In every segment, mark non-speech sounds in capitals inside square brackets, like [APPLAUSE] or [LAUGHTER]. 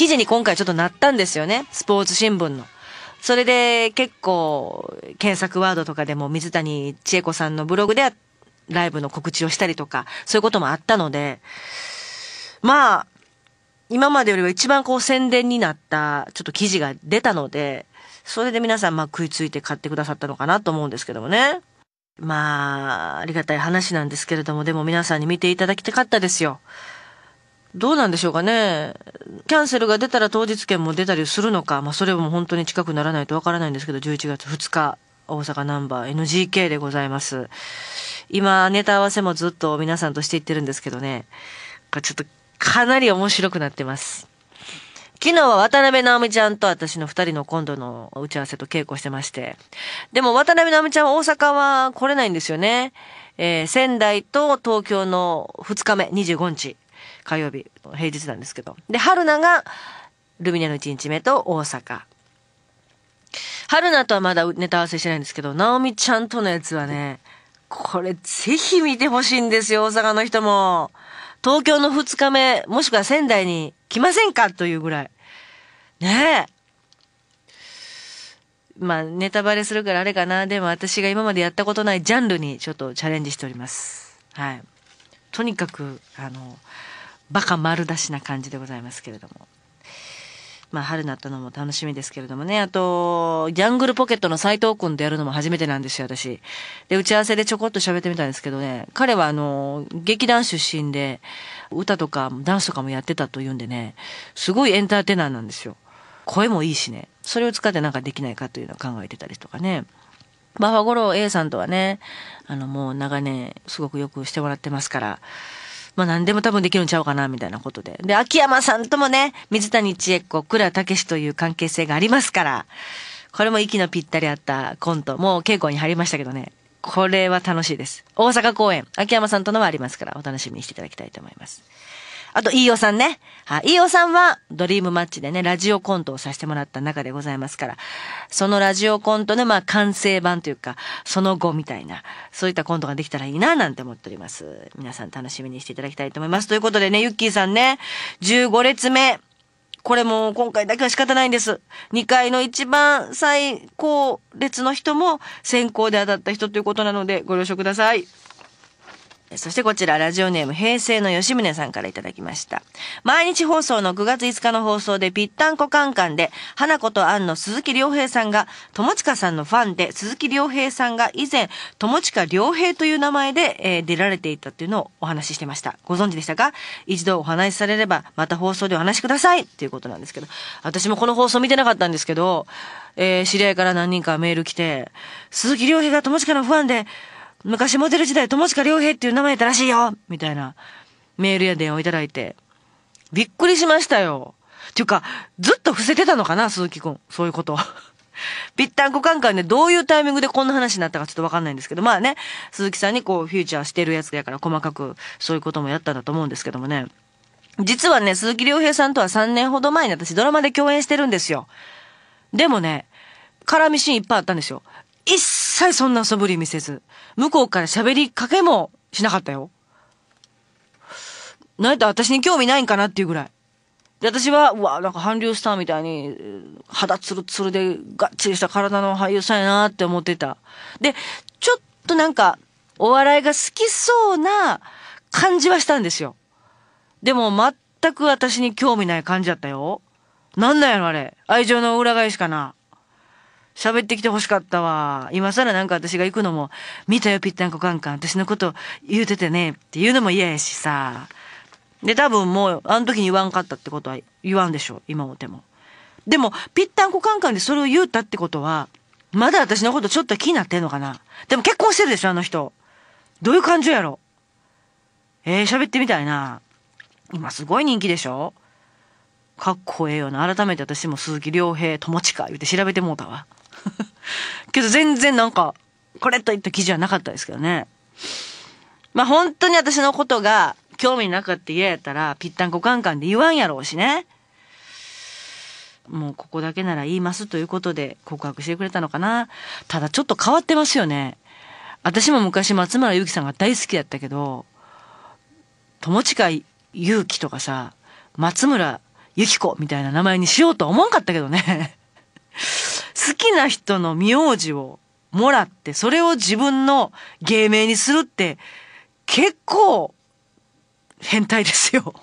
記事に今回ちょっとなったんですよね。スポーツ新聞の。それで結構検索ワードとかでも水谷千恵子さんのブログでライブの告知をしたりとか、そういうこともあったので、まあ、今までよりは一番こう宣伝になったちょっと記事が出たので、それで皆さんまあ食いついて買ってくださったのかなと思うんですけどもね。まあ、ありがたい話なんですけれども、でも皆さんに見ていただきたかったですよ。どうなんでしょうかね。キャンセルが出たら当日券も出たりするのか、まあ、それも本当に近くならないとわからないんですけど、11月2日、大阪ナンバー NGK でございます。今、ネタ合わせもずっと皆さんとしていってるんですけどね、ちょっとかなり面白くなってます。昨日は渡辺直美ちゃんと私の二人の今度の打ち合わせと稽古してまして。でも渡辺直美ちゃんは大阪は来れないんですよね。えー、仙台と東京の2日目、25日。火曜日、平日なんですけど。で、春菜がルミネの1日目と大阪。春菜とはまだネタ合わせしてないんですけど、直美ちゃんとのやつはね、これぜひ見てほしいんですよ、大阪の人も。東京の2日目、もしくは仙台に来ませんかというぐらい。ねえ。まあ、ネタバレするからあれかな。でも私が今までやったことないジャンルにちょっとチャレンジしております。はい。とにかく、あの、バカ丸出しな感じでございますけれども。まあ、春になったのも楽しみですけれどもね。あと、ジャングルポケットの斎藤くんとやるのも初めてなんですよ、私。で、打ち合わせでちょこっと喋ってみたんですけどね、彼はあの、劇団出身で、歌とかダンスとかもやってたというんでね、すごいエンターテイナーなんですよ。声もいいしね。それを使ってなんかできないかというのを考えてたりとかね。バあファゴロー A さんとはね、あの、もう長年すごくよくしてもらってますから、まあ何でも多分できるんちゃうかな、みたいなことで。で、秋山さんともね、水谷千恵子、倉武という関係性がありますから、これも息のぴったりあったコント、もう稽古に入りましたけどね。これは楽しいです。大阪公演、秋山さんとのはありますから、お楽しみにしていただきたいと思います。あと、飯尾さんね。はい。飯尾さんは、ドリームマッチでね、ラジオコントをさせてもらった中でございますから、そのラジオコントの、まあ、完成版というか、その後みたいな、そういったコントができたらいいな、なんて思っております。皆さん楽しみにしていただきたいと思います。ということでね、ユッキーさんね、15列目。これも今回だけは仕方ないんです。2階の一番最高列の人も先行で当たった人ということなのでご了承ください。そしてこちら、ラジオネーム平成の吉宗さんからいただきました。毎日放送の9月5日の放送でぴったんこカンカンで、花子と杏の鈴木亮平さんが、友近さんのファンで、鈴木亮平さんが以前、友近亮平という名前で、えー、出られていたっていうのをお話ししてました。ご存知でしたか一度お話しされれば、また放送でお話しくださいっていうことなんですけど、私もこの放送見てなかったんですけど、えー、知り合いから何人かメール来て、鈴木亮平が友近のファンで、昔モデル時代、友近良平っていう名前やったらしいよみたいなメールや電話をいただいて、びっくりしましたよ。っていうか、ずっと伏せてたのかな、鈴木くん。そういうこと。[LAUGHS] ぴったんこカンカンでどういうタイミングでこんな話になったかちょっとわかんないんですけど、まあね、鈴木さんにこうフューチャーしてるやつやから細かくそういうこともやったんだと思うんですけどもね。実はね、鈴木亮平さんとは3年ほど前に私ドラマで共演してるんですよ。でもね、絡みシーンいっぱいあったんですよ。一切そんな素振り見せず、向こうから喋りかけもしなかったよ。なんと私に興味ないんかなっていうぐらい。で、私は、うわ、なんか韓流スターみたいに、肌ツルツルでがっちりした体の俳優さんやなって思ってた。で、ちょっとなんか、お笑いが好きそうな感じはしたんですよ。でも、全く私に興味ない感じだったよ。なんなんやろあれ。愛情の裏返しかな。喋ってきて欲しかったわ。今更なんか私が行くのも、見たよぴったんこカンカン、私のこと言うててね、っていうのも嫌やしさ。で、多分もう、あの時に言わんかったってことは言わんでしょ、今もでも。でも、ぴったんこカンカンでそれを言うたってことは、まだ私のことちょっと気になってんのかな。でも結婚してるでしょ、あの人。どういう感情やろ。えー、喋ってみたいな。今すごい人気でしょかっこええよな。改めて私も鈴木亮平友近言うて調べてもうたわ。けど全然なんか、これといった記事はなかったですけどね。まあ本当に私のことが興味なかった嫌やったら、ぴったんこカンカンで言わんやろうしね。もうここだけなら言いますということで告白してくれたのかな。ただちょっと変わってますよね。私も昔松村ゆうきさんが大好きだったけど、友近ゆうきとかさ、松村ゆき子みたいな名前にしようとは思わんかったけどね。好きな人の名字をもらって、それを自分の芸名にするって、結構、変態ですよ。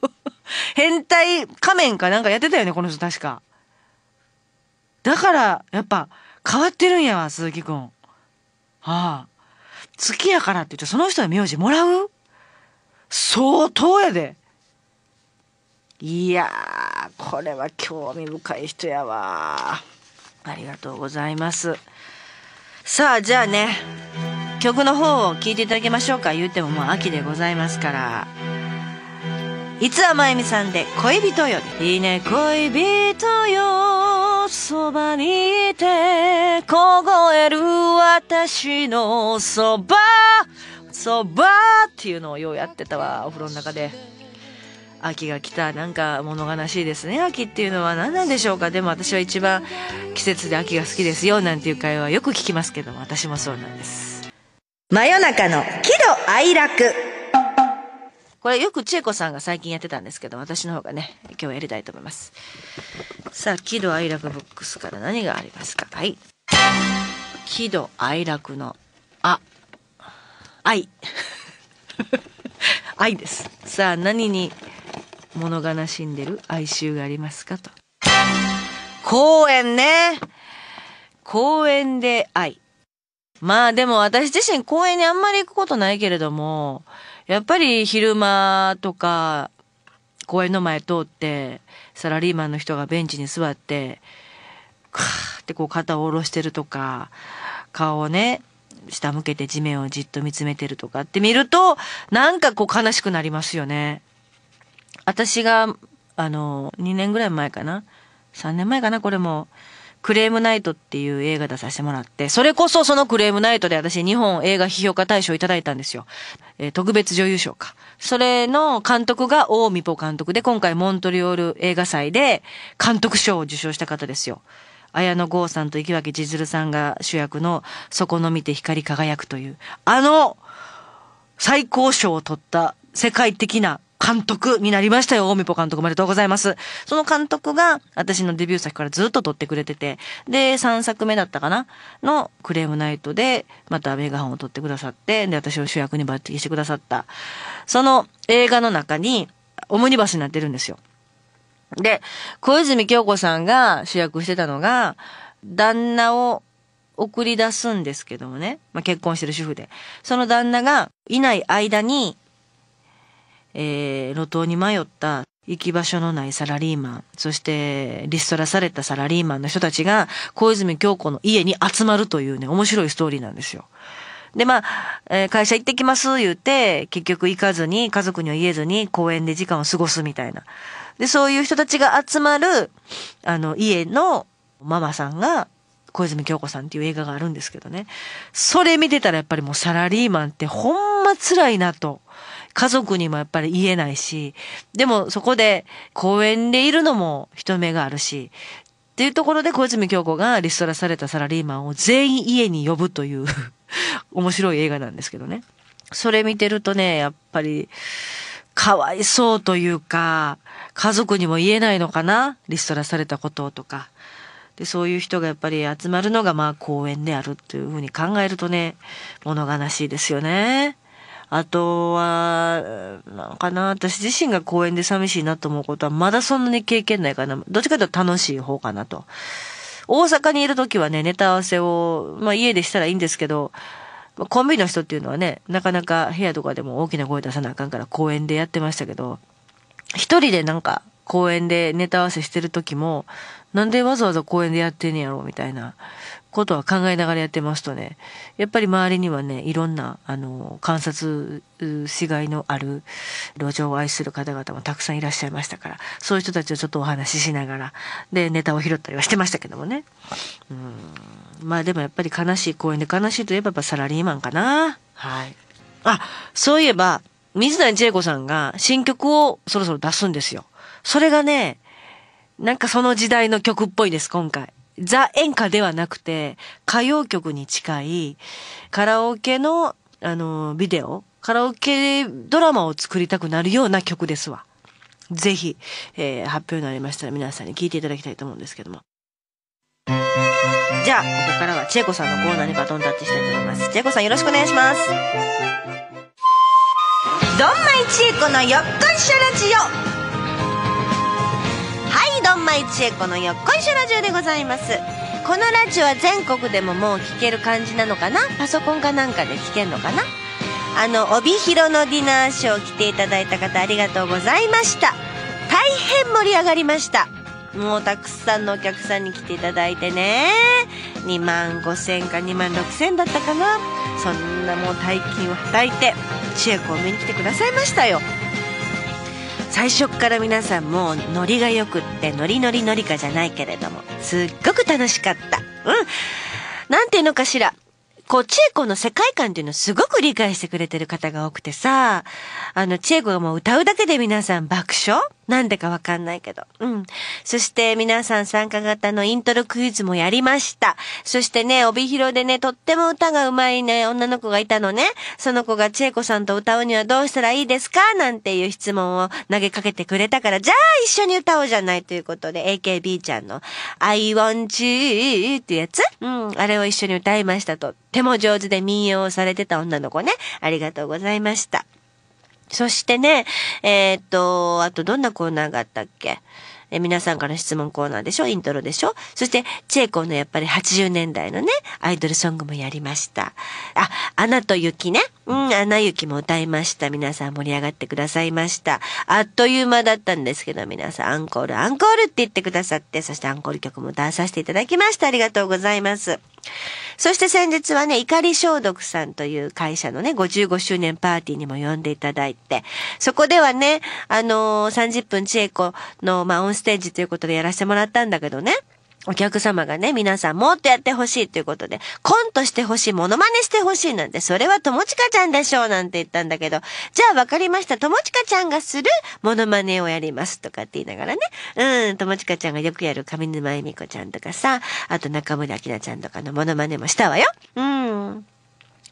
[LAUGHS] 変態仮面かなんかやってたよね、この人確か。だから、やっぱ、変わってるんやわ、鈴木くん。ああ。好きやからって言って、その人の名字もらう相当やで。いやー、これは興味深い人やわ。ありがとうございます。さあ、じゃあね、曲の方を聴いていただきましょうか。言うてももう秋でございますから。いつはまゆみさんで恋人よ。いいね、恋人よ。そばにいて、凍える私のそば。そばっていうのをようやってたわ、お風呂の中で。秋が来たなんか物悲しいですね秋っていうのは何なんでしょうかでも私は一番季節で秋が好きですよなんていう会話よく聞きますけども私もそうなんです真夜中の喜怒哀楽これよく千恵子さんが最近やってたんですけど私の方がね今日やりたいと思いますさあ喜怒哀楽ボックスから何がありますかはい喜怒哀楽のあ愛 [LAUGHS] 愛ですさあ何に物悲しんでる哀愁がありますかと。公園ね。公園で愛。まあでも私自身公園にあんまり行くことないけれども、やっぱり昼間とか、公園の前通って、サラリーマンの人がベンチに座って、カーってこう肩を下ろしてるとか、顔をね、下向けて地面をじっと見つめてるとかって見ると、なんかこう悲しくなりますよね。私が、あの、2年ぐらい前かな。3年前かな、これも。クレームナイトっていう映画出させてもらって、それこそそのクレームナイトで私日本映画批評家大賞いただいたんですよ。えー、特別女優賞か。それの監督が大美ポ監督で、今回モントリオール映画祭で監督賞を受賞した方ですよ。綾野剛さんと池脇千鶴さんが主役のそこの見て光り輝くという、あの最高賞を取った世界的な監督になりましたよ、大見ぽ監督おめでとうございます。その監督が私のデビュー作からずっと撮ってくれてて、で、3作目だったかなのクレームナイトで、またメガホンを撮ってくださって、で、私を主役に抜擢してくださった。その映画の中に、オムニバスになってるんですよ。で、小泉京子さんが主役してたのが、旦那を送り出すんですけどもね、まあ、結婚してる主婦で。その旦那がいない間にえー、路頭に迷った行き場所のないサラリーマン、そしてリストラされたサラリーマンの人たちが小泉京子の家に集まるというね、面白いストーリーなんですよ。で、まあ、えー、会社行ってきます言うて、結局行かずに、家族には言えずに公園で時間を過ごすみたいな。で、そういう人たちが集まる、あの、家のママさんが、小泉京子さんっていう映画があるんですけどね。それ見てたらやっぱりもうサラリーマンってほんま辛いなと。家族にもやっぱり言えないし、でもそこで公園でいるのも人目があるし、っていうところで小泉京子がリストラされたサラリーマンを全員家に呼ぶという [LAUGHS] 面白い映画なんですけどね。それ見てるとね、やっぱり、かわいそうというか、家族にも言えないのかなリストラされたこととか。で、そういう人がやっぱり集まるのがまあ公園であるっていうふうに考えるとね、物悲しいですよね。あとは、なんかな、私自身が公園で寂しいなと思うことは、まだそんなに経験ないかな。どっちかというと楽しい方かなと。大阪にいるときはね、ネタ合わせを、まあ家でしたらいいんですけど、コンビの人っていうのはね、なかなか部屋とかでも大きな声出さなあかんから公園でやってましたけど、一人でなんか公園でネタ合わせしてる時も、なんでわざわざ公園でやってんねやろみたいなことは考えながらやってますとね、やっぱり周りにはね、いろんな、あの、観察しがいのある路上を愛する方々もたくさんいらっしゃいましたから、そういう人たちをちょっとお話ししながら、で、ネタを拾ったりはしてましたけどもね。うん。まあでもやっぱり悲しい公演で悲しいといえばやっぱサラリーマンかな。はい。あ、そういえば、水谷千恵子さんが新曲をそろそろ出すんですよ。それがね、なんかその時代の曲っぽいです、今回。ザ演歌ではなくて、歌謡曲に近い、カラオケの、あの、ビデオ、カラオケドラマを作りたくなるような曲ですわ。ぜひ、えー、発表になりましたら皆さんに聞いていただきたいと思うんですけども。じゃあ、ここからは千恵子さんのコーナーにバトンタッチしたいと思います。千恵子さんよろしくお願いします。どんまい千恵子のよっこいしラジオ間一恵子のよっこいしょラジオでございますこのラジオは全国でももう聞ける感じなのかなパソコンかなんかで聞けんのかなあの帯広のディナーショー来ていただいた方ありがとうございました大変盛り上がりましたもうたくさんのお客さんに来ていただいてね2万5000か2万6000だったかなそんなもう大金をはたいて千恵子を見に来てくださいましたよ最初から皆さんもうノリがよくってノリノリノリかじゃないけれどもすっごく楽しかったうんなんていうのかしらこう、チエコの世界観っていうのをすごく理解してくれてる方が多くてさ、あの、チエコがもう歌うだけで皆さん爆笑なんでかわかんないけど。うん。そして皆さん参加型のイントロクイズもやりました。そしてね、帯広でね、とっても歌が上手いね、女の子がいたのね。その子が千恵子さんと歌うにはどうしたらいいですかなんていう質問を投げかけてくれたから、じゃあ一緒に歌おうじゃないということで、AKB ちゃんの I want you ってやつうん。あれを一緒に歌いました。とっても上手で民謡をされてた女の子ね。ありがとうございました。そしてね、えー、っと、あとどんなコーナーがあったっけえ皆さんから質問コーナーでしょイントロでしょそして、チェイコのやっぱり80年代のね、アイドルソングもやりました。あ、アナと雪ね。うん、アナ雪も歌いました。皆さん盛り上がってくださいました。あっという間だったんですけど、皆さんアンコール、アンコールって言ってくださって、そしてアンコール曲も歌わさせていただきました。ありがとうございます。そして先日はね、怒り消毒さんという会社のね、55周年パーティーにも呼んでいただいて、そこではね、あのー、30分千恵子の、まあ、オンステージということでやらせてもらったんだけどね、お客様がね、皆さんもっとやってほしいということで、コントしてほしい、モノマネしてほしいなんて、それは友近ちゃんでしょうなんて言ったんだけど、じゃあわかりました。友近ちゃんがするモノマネをやりますとかって言いながらね、うん、友近ちゃんがよくやる上沼恵美子ちゃんとかさ、あと中森明菜ちゃんとかのモノマネもしたわよ。うん。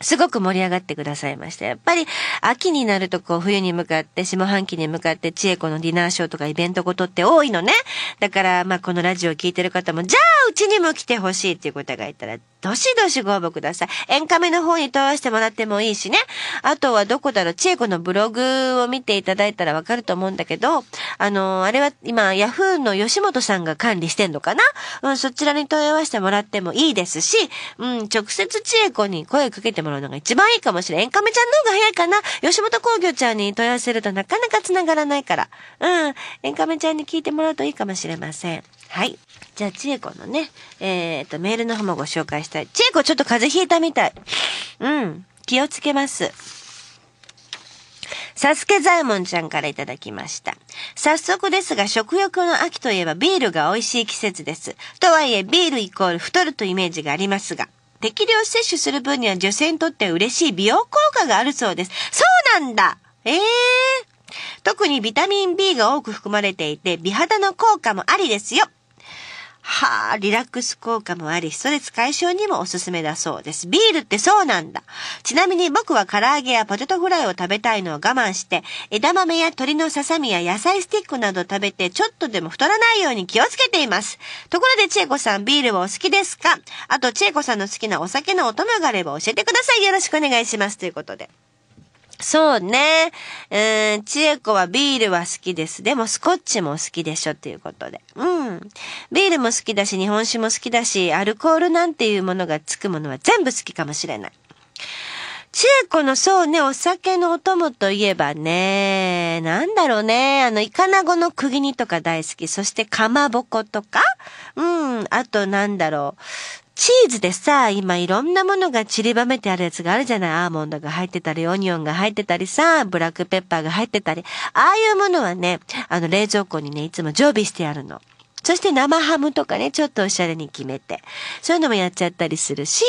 すごく盛り上がってくださいました。やっぱり秋になるとこう冬に向かって下半期に向かって千恵子のディナーショーとかイベントごとって多いのね。だからまあこのラジオを聴いてる方もじゃうちにも来てほしいっていう方がいたら、どしどしご応募ください。エンカメの方に問わせてもらってもいいしね。あとはどこだろう、チエ子のブログを見ていただいたらわかると思うんだけど、あのー、あれは今、ヤフーの吉本さんが管理してんのかなうん、そちらに問い合わせてもらってもいいですし、うん、直接千恵子に声かけてもらうのが一番いいかもしれん。エンカメちゃんの方が早いかな吉本興業ちゃんに問い合わせるとなかなか繋がらないから。うん、エンカメちゃんに聞いてもらうといいかもしれません。はい。じゃあ、ちえこのね、えー、っと、メールの方もご紹介したい。ちえこちょっと風邪ひいたみたい。うん。気をつけます。サスケザイモンちゃんからいただきました。早速ですが、食欲の秋といえばビールが美味しい季節です。とはいえ、ビールイコール太るとイメージがありますが、適量摂取する分には女性にとって嬉しい美容効果があるそうです。そうなんだええー、特にビタミン B が多く含まれていて、美肌の効果もありですよ。はあ、リラックス効果もあり、ストレス解消にもおすすめだそうです。ビールってそうなんだ。ちなみに僕は唐揚げやポテトフライを食べたいのを我慢して、枝豆や鶏のささみや野菜スティックなど食べて、ちょっとでも太らないように気をつけています。ところで、ちえこさん、ビールはお好きですかあと、ちえこさんの好きなお酒のお供があれば教えてください。よろしくお願いします。ということで。そうね。うん、ちえこはビールは好きです。でもスコッチも好きでしょっていうことで。うん。ビールも好きだし、日本酒も好きだし、アルコールなんていうものがつくものは全部好きかもしれない。ちえこのそうね、お酒のお供といえばね、なんだろうね、あの、イカナゴの釘煮とか大好き。そしてかまぼことかうん、あとなんだろう。チーズでさ、今いろんなものが散りばめてあるやつがあるじゃない。アーモンドが入ってたり、オニオンが入ってたりさ、ブラックペッパーが入ってたり。ああいうものはね、あの冷蔵庫にね、いつも常備してあるの。そして生ハムとかね、ちょっとおしゃれに決めて。そういうのもやっちゃったりするし、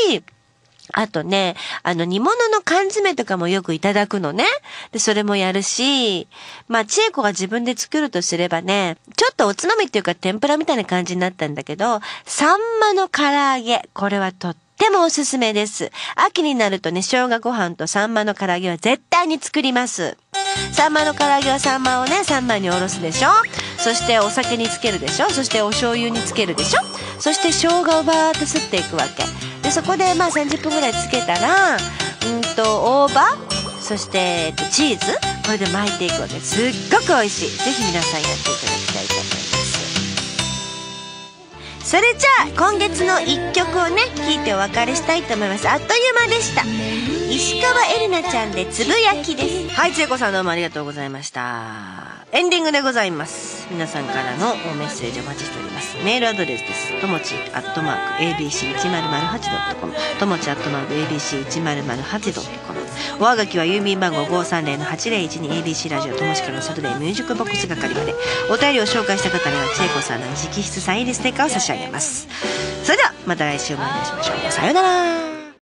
あとね、あの、煮物の缶詰とかもよくいただくのね。で、それもやるし、まあ、千恵子が自分で作るとすればね、ちょっとおつまみっていうか天ぷらみたいな感じになったんだけど、サンマの唐揚げ。これはとってもおすすめです。秋になるとね、生姜ご飯とサンマの唐揚げは絶対に作ります。サンマの唐揚げはサンマをね、ン枚におろすでしょそしてお酒につけるでしょそしてお醤油につけるでしょそして生姜をバーっとすっていくわけ。でそこでまあ30分ぐらいつけたらうんと大葉そしてチーズこれで巻いていくわけですっごく美味しいぜひ皆さんやっていただきたいと思いますそれじゃあ今月の1曲をね聴いてお別れしたいと思いますあっという間でした石川エリナちゃんでつぶやきですはい千恵子さんどうもありがとうございましたエンディングでございます皆さんからのメッセージお待ちしておりますメールアドレスですともちアットマーク abc1008.com ともちアットマーク abc1008.com おはがきは郵便番号 530-8012ABC ラジオともしかのサトデーミュージックボックス係までお便りを紹介した方には千恵子さんの直筆サイン入りステッカーを差し上げますそれではまた来週お会いしましょうさようなら